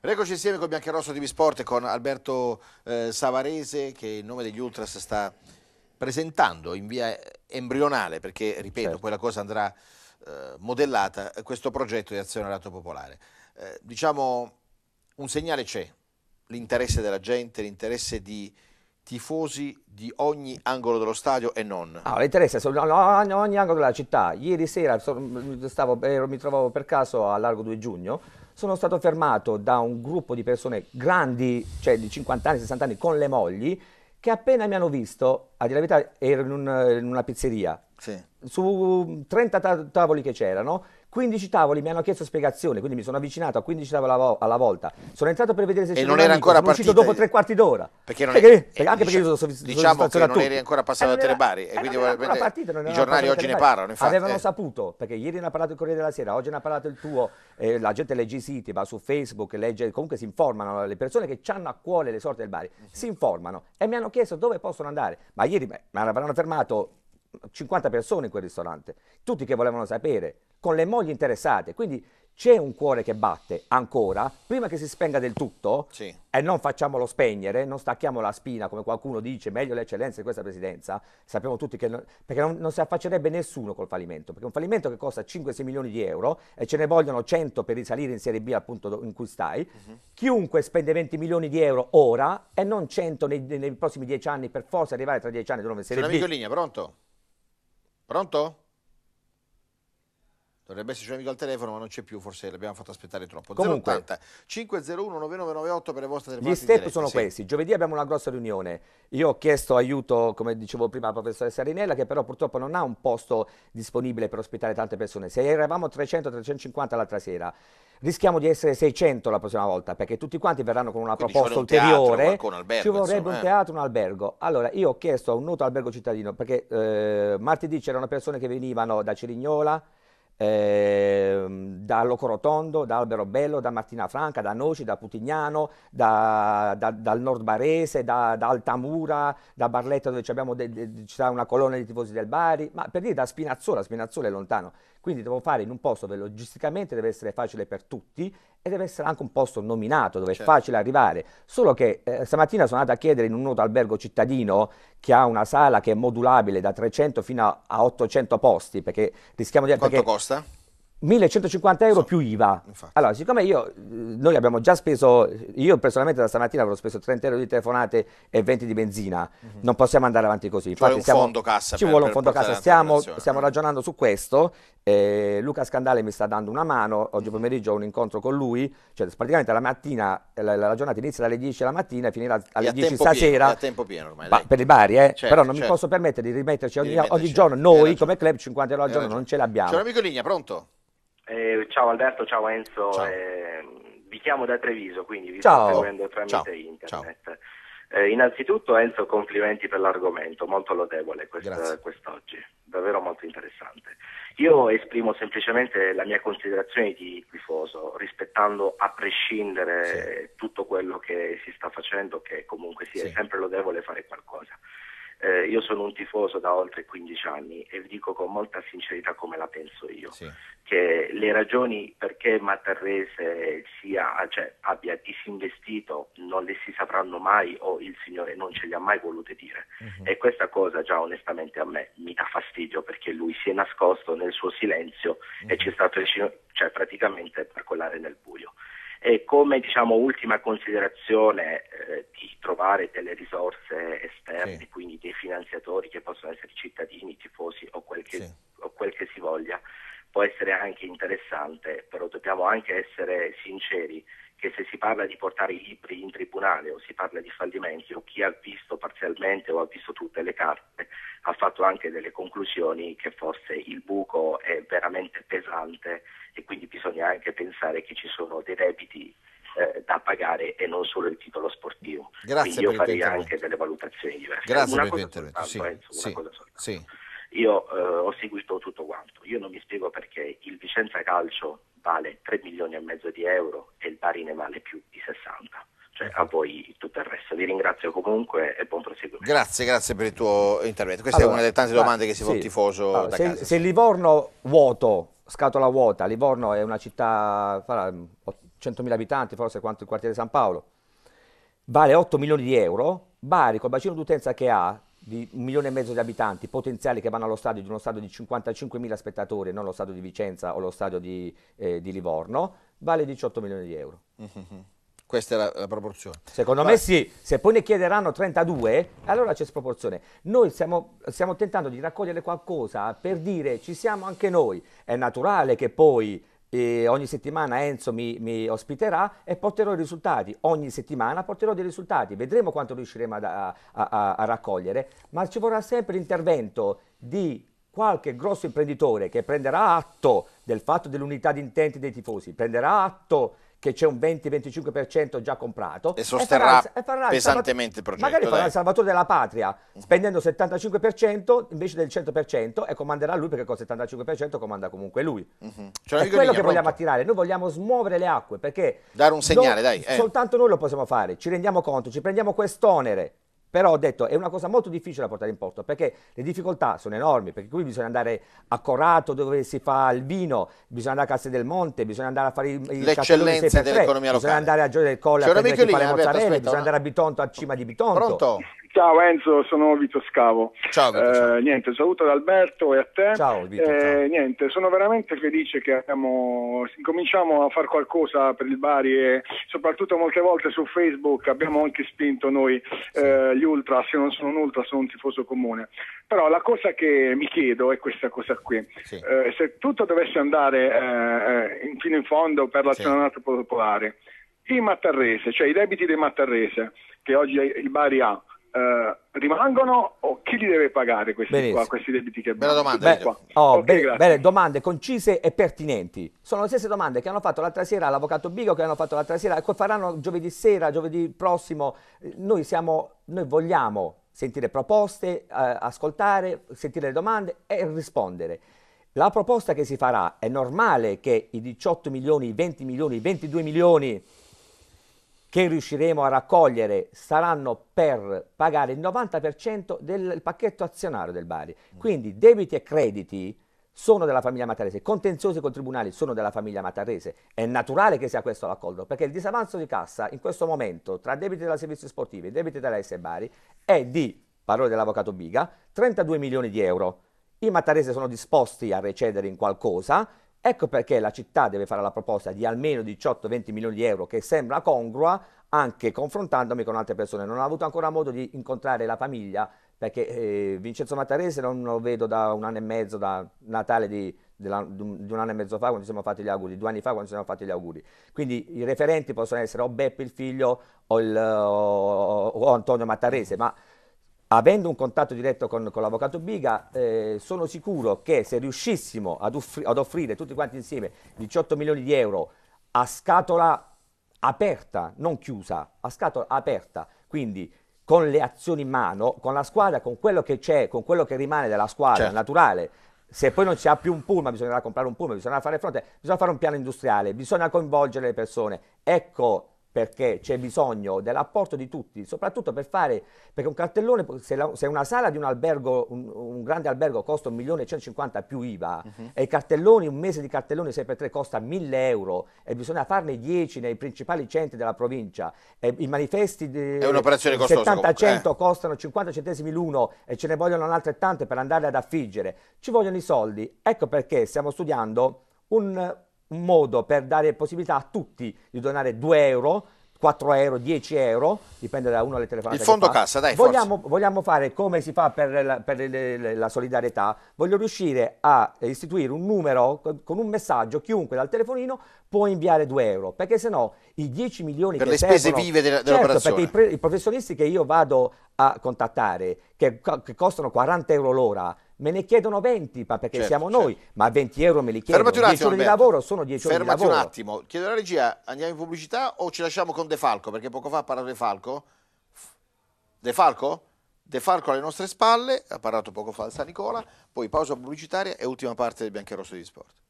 Regoci insieme con Biancherosso TV Sport e con Alberto eh, Savarese che il nome degli Ultras sta presentando in via embrionale perché, ripeto, certo. poi la cosa andrà eh, modellata, eh, questo progetto di azionariato popolare. Eh, diciamo, un segnale c'è, l'interesse della gente, l'interesse di tifosi di ogni angolo dello stadio e non. Ah, l'interesse ogni, ogni angolo della città. Ieri sera stavo, mi trovavo per caso a Largo 2 Giugno sono stato fermato da un gruppo di persone grandi, cioè di 50 anni, 60 anni, con le mogli, che appena mi hanno visto, a dire la verità, ero in, un, in una pizzeria. Sì. Su 30 tavoli che c'erano, 15 tavoli mi hanno chiesto spiegazione, quindi mi sono avvicinato a 15 tavoli alla, vo alla volta. Sono entrato per vedere se c'era un amico, sono uscito dopo tre quarti d'ora. Perché non è, perché, anche dice, perché io sono Diciamo che non eri ancora passato da Telebari e eh, quindi partita, i giornali oggi ne parlano, infatti. Avevano eh. saputo, perché ieri ne ha parlato il Corriere della Sera, oggi ne ha parlato il tuo, eh, la gente legge i siti, va su Facebook, legge, comunque si informano, le persone che hanno a cuore le sorti del Bari, mhm. si informano e mi hanno chiesto dove possono andare. Ma ieri mi avranno fermato 50 persone in quel ristorante, tutti che volevano sapere con le mogli interessate. Quindi c'è un cuore che batte ancora, prima che si spenga del tutto, sì. e non facciamolo spegnere, non stacchiamo la spina, come qualcuno dice, meglio l'eccellenza di questa presidenza, sappiamo tutti che non, perché non, non si affaccerebbe nessuno col fallimento, perché un fallimento che costa 5-6 milioni di euro e ce ne vogliono 100 per risalire in Serie B al punto in cui stai, uh-huh. chiunque spende 20 milioni di euro ora e non 100 nei, nei prossimi 10 anni per forse arrivare tra 10 anni di nuovo in Serie C'è B. C'è una linea, pronto? Pronto? Dovrebbe esserci un amico al telefono, ma non c'è più, forse l'abbiamo fatto aspettare troppo. Comunque, 080 501 9998 per le vostre telefonate. Gli step dirette, sono sì. questi. Giovedì abbiamo una grossa riunione. Io ho chiesto aiuto, come dicevo prima, alla professoressa Rinella, che però purtroppo non ha un posto disponibile per ospitare tante persone. Se eravamo 300-350 l'altra sera, rischiamo di essere 600 la prossima volta, perché tutti quanti verranno con una Quindi proposta ci un ulteriore. Teatro, un albergo, ci vorrebbe insomma, un eh. teatro, un albergo. Allora, io ho chiesto a un noto albergo cittadino, perché eh, martedì c'erano persone che venivano da Cirignola, eh, da Locorotondo, da Albero Bello, da Martina Franca, da Noci, da Putignano, da, da, dal Nord Barese, da, da, Altamura, da Barletta dove abbiamo de, de, c'è una colonna di tifosi del Bari, ma per dire da Spinazzola, Spinazzola è lontano, quindi devo fare in un posto dove logisticamente deve essere facile per tutti e deve essere anche un posto nominato dove certo. è facile arrivare. Solo che eh, stamattina sono andato a chiedere in un noto albergo cittadino che ha una sala che è modulabile da 300 fino a, 800 posti, perché rischiamo di... Quanto costa? tá? 1150 euro so, più IVA. Infatti. Allora, siccome io, noi abbiamo già speso, io personalmente da stamattina avrò speso 30 euro di telefonate e 20 di benzina, mm-hmm. non possiamo andare avanti così. Infatti, ci vuole un fondo cassa. Ci per, vuole un fondo cassa, stiamo, stiamo, mm. ragionando su questo, eh, Luca Scandale mi sta dando una mano, oggi mhm. pomeriggio ho un incontro con lui, cioè praticamente la mattina, la, la giornata inizia alle 10 la mattina e finirà alle e 10 stasera. Pieno, a tempo pieno ormai. Dai. Per i bari, eh, certo, però non certo. mi posso permettere di rimetterci ogni, rimetterci. ogni giorno noi come club 50 euro al giorno non ce l'abbiamo. C'è un amico in linea, pronto? Eh, ciao Alberto, ciao Enzo, ciao. Eh, vi chiamo da Treviso, quindi vi ciao. sto seguendo tramite ciao. internet. Eh, innanzitutto Enzo, complimenti per l'argomento, molto lodevole quest- quest'oggi, davvero molto interessante. Io esprimo semplicemente la mia considerazione di tifoso, rispettando a prescindere sì. tutto quello che si sta facendo, che comunque sia sì. sempre lodevole fare qualcosa. Eh, io sono un tifoso da oltre 15 anni e vi dico con molta sincerità come la penso io, sì. che le ragioni perché Mattarese sia, cioè, abbia disinvestito non le si sapranno mai o il Signore non ce le ha mai volute dire. Uh-huh. E questa cosa già onestamente a me mi dà fastidio perché lui si è nascosto nel suo silenzio uh-huh. e mhm. c'è stato il Signore, cioè praticamente per colare nel buio. E come diciamo, ultima considerazione eh, di trovare delle risorse esterne, sì. quindi dei finanziatori che possono essere cittadini, tifosi o quel, che, sì. o quel che si voglia, può essere anche interessante, però dobbiamo anche essere sinceri che se si parla di portare i libri in tribunale o si parla di fallimenti o chi ha visto parzialmente o ha visto tutte le carte ha fatto anche delle conclusioni che forse il buco è veramente pesante e quindi bisogna anche pensare che ci sono dei debiti eh, da pagare e non solo il titolo sportivo. Grazie quindi io farei anche delle valutazioni diverse. Grazie una per il tuo intervento. Sì, penso, eh, sì, sì. Io eh, ho seguito tutto quanto, io non mi spiego perché il Vicenza Calcio vale 3 milioni e mezzo di euro e il Bari ne vale più di 60 a voi tutto il resto. Vi ringrazio comunque e buon proseguimento. Grazie, grazie per il tuo intervento. Questa allora, è una delle tante domande ma, che si fa sì. tifoso allora, da se, casa. Se Livorno vuoto, scatola vuota, Livorno è una città, 100.000 abitanti, forse quanto il quartiere San Paolo, vale 8 milioni di euro, Bari col bacino d'utenza che ha di un milione e mezzo di abitanti potenziali che vanno allo stadio di uno stadio di 55.000 spettatori, non lo stadio di Vicenza o lo stadio di, eh, di Livorno, vale 18 milioni di euro. Mhm. Questa è la, la proporzione. Secondo Vai. me sì, se poi ne chiederanno 32, allora c'è sproporzione. Noi stiamo, stiamo tentando di raccogliere qualcosa per dire ci siamo anche noi. È naturale che poi e eh, ogni settimana Enzo mi, mi, ospiterà e porterò i risultati. Ogni settimana porterò dei risultati, vedremo quanto riusciremo ad, a, a, a, raccogliere, ma ci vorrà sempre l'intervento di qualche grosso imprenditore che prenderà atto del fatto dell'unità di intenti dei tifosi, prenderà atto che c'è un 20-25% già comprato e sosterrà e farà, pesantemente il progetto. Magari farà dai. il salvatore della patria spendendo il 75% invece del 100% e comanderà lui perché col 75% comanda comunque lui. Uh-huh. è quello che vogliamo pronto. attirare, noi vogliamo smuovere le acque perché dare un segnale, non, dai. Eh. Soltanto noi lo possiamo fare, ci rendiamo conto, ci prendiamo quest'onere però ho detto è una cosa molto difficile da portare in porto perché le difficoltà sono enormi, perché qui bisogna andare a Corato dove si fa il vino, bisogna andare a Castel del Monte, bisogna andare a fare l'eccellenza dell'economia locale, bisogna andare a Gioia del Colle a prendere chi eh, bisogna andare a Bitonto, a Cima di Bitonto. Pronto? Ciao Enzo, sono Vito Scavo. Ciao, Vito, eh, ciao. Niente, saluto ad Alberto e a te. Ciao Vito. Eh, niente, sono veramente felice che abbiamo, cominciamo a fare qualcosa per il Bari e soprattutto molte volte su Facebook abbiamo anche spinto noi sì. eh, gli ultra, se non sono un ultra, sono un tifoso comune. Però la cosa che mi chiedo è questa cosa qui. Sì. Eh, se tutto dovesse andare eh, eh, in, fino in fondo per l'azionamento sì. popolare, i Mattarrese, cioè i debiti dei Mattarrese che oggi il Bari ha, Uh, rimangono o chi li deve pagare questi, qua, questi debiti che abbiamo? Domanda, Beh, oh, okay, bene, bene, domande concise e pertinenti. Sono le stesse domande che hanno fatto l'altra sera all'avvocato Bigo, che hanno fatto l'altra sera, e che faranno giovedì sera, giovedì prossimo. Noi, siamo, noi vogliamo sentire proposte, eh, ascoltare, sentire le domande e rispondere. La proposta che si farà è normale che i 18 milioni, i 20 milioni, i 22 milioni che riusciremo a raccogliere saranno per pagare il 90% del pacchetto azionario del Bari. Mm. Quindi debiti e crediti sono della famiglia matarese, contenziosi con tribunali sono della famiglia matarese. È naturale che sia questo l'accordo, perché il disavanzo di cassa in questo momento tra debiti della servizio Sportivo e debiti della S Bari è di, parole dell'avvocato Biga, 32 milioni di euro. I matarese sono disposti a recedere in qualcosa, Ecco perché la città deve fare la proposta di almeno 18-20 milioni di euro, che sembra congrua anche confrontandomi con altre persone. Non ho avuto ancora modo di incontrare la famiglia, perché eh, Vincenzo Mattarese non lo vedo da un anno e mezzo, da Natale di, della, di un anno e mezzo fa quando ci siamo fatti gli auguri, due anni fa quando ci siamo fatti gli auguri. Quindi i referenti possono essere o Beppe il figlio o, il, o, o Antonio Mattarese, ma avendo un contatto diretto con, con l'avvocato Biga, eh, sono sicuro che se riuscissimo ad, offri ad, offrire tutti quanti insieme 18 milioni di euro a scatola aperta, non chiusa, a scatola aperta, quindi con le azioni in mano, con la squadra, con quello che c'è, con quello che rimane della squadra certo. naturale, se poi non si ha più un pullman, bisognerà comprare un pullman, bisognerà fare fronte, bisogna fare un piano industriale, bisogna coinvolgere le persone. Ecco, perché c'è bisogno dell'apporto di tutti, soprattutto per fare, perché un cartellone, se, la, se una sala di un albergo, un, un grande albergo costa 1.150.000 più IVA uh-huh. e i cartelloni, un mese di cartelloni 6x3 costa 1.000 euro e bisogna farne 10 nei principali centri della provincia, e i manifesti di 70-100 eh, eh. costano 50 centesimi l'uno e ce ne vogliono altrettante per andare ad affiggere, ci vogliono i soldi, ecco perché stiamo studiando un un modo per dare possibilità a tutti di donare 2 euro 4 euro, 10 euro, dipende da uno alle telefonate. Il fondo cassa, dai. Vogliamo, vogliamo, fare come si fa per, la, per la, solidarietà, voglio riuscire a istituire un numero con un messaggio, chiunque dal telefonino può inviare 2 euro, perché se no i 10 milioni per che le servono, spese vive de, dell'operazione. Certo, perché i, pre, i, professionisti che io vado a contattare, che, che costano 40 euro l'ora, me ne chiedono 20, perché certo, siamo certo. noi, ma 20 euro me li chiedono. 10 ore Alberto. di lavoro sono 10 ore di lavoro. Fermati un attimo, chiedo alla regia, andiamo in pubblicità o ci lasciamo con De Falco? Perché poco fa ha parlato De Falco. De Falco? De Falco alle nostre spalle, ha parlato poco fa al San Nicola, poi pausa pubblicitaria e ultima parte del Biancherosso di Sport.